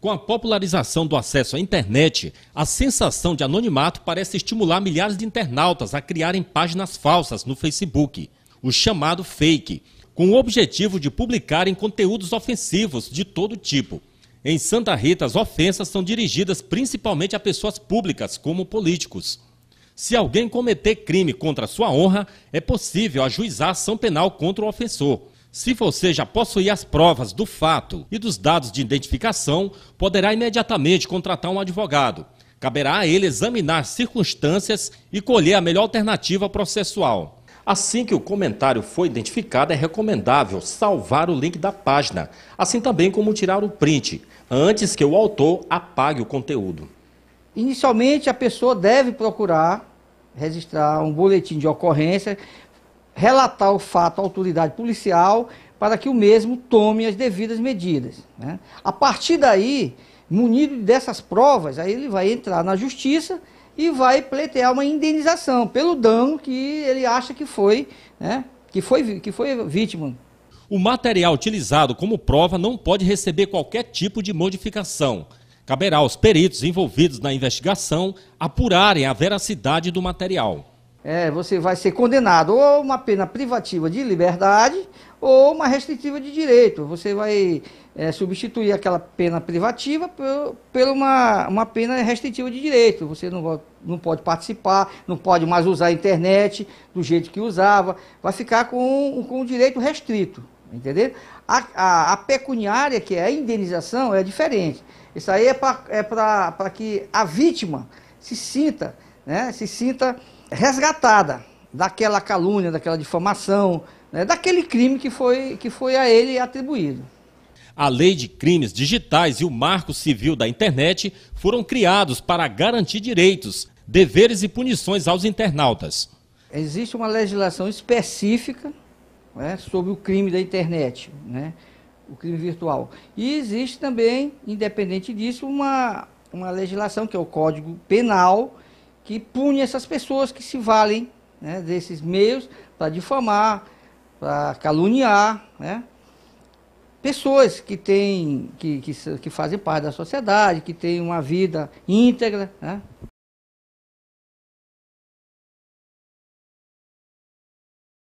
Com a popularização do acesso à internet, a sensação de anonimato parece estimular milhares de internautas a criarem páginas falsas no Facebook, o chamado fake, com o objetivo de publicarem conteúdos ofensivos de todo tipo. Em Santa Rita, as ofensas são dirigidas principalmente a pessoas públicas, como políticos. Se alguém cometer crime contra sua honra, é possível ajuizar ação penal contra o ofensor. Se você já possui as provas do fato e dos dados de identificação, poderá imediatamente contratar um advogado. Caberá a ele examinar circunstâncias e colher a melhor alternativa processual. Assim que o comentário foi identificado, é recomendável salvar o link da página, assim também como tirar o print, antes que o autor apague o conteúdo. Inicialmente, a pessoa deve procurar registrar um boletim de ocorrência relatar o fato à autoridade policial para que o mesmo tome as devidas medidas. Né? A partir daí, munido dessas provas, aí ele vai entrar na justiça e vai pleitear uma indenização pelo dano que ele acha que foi, né, que foi, que foi vítima. O material utilizado como prova não pode receber qualquer tipo de modificação. Caberá aos peritos envolvidos na investigação apurarem a veracidade do material. É, você vai ser condenado ou uma pena privativa de liberdade ou uma restritiva de direito. Você vai é, substituir aquela pena privativa por, uma, uma pena restritiva de direito. Você não, não pode participar, não pode mais usar a internet do jeito que usava, vai ficar com, com o direito restrito. Entendeu? A, a, a pecuniária, que é a indenização, é diferente. Isso aí é para é que a vítima se sinta, né? Se sinta resgatada daquela calúnia, daquela difamação, né, daquele crime que foi, que foi a ele atribuído. A Lei de Crimes Digitais e o Marco Civil da Internet foram criados para garantir direitos, deveres e punições aos internautas. Existe uma legislação específica né, sobre o crime da internet, né, o crime virtual. E existe também, independente disso, uma, uma legislação que é o Código Penal, que pune essas pessoas que se valem né, desses meios para difamar, para caluniar, né? pessoas que têm, que, que, que, fazem parte da sociedade, que têm uma vida íntegra, né?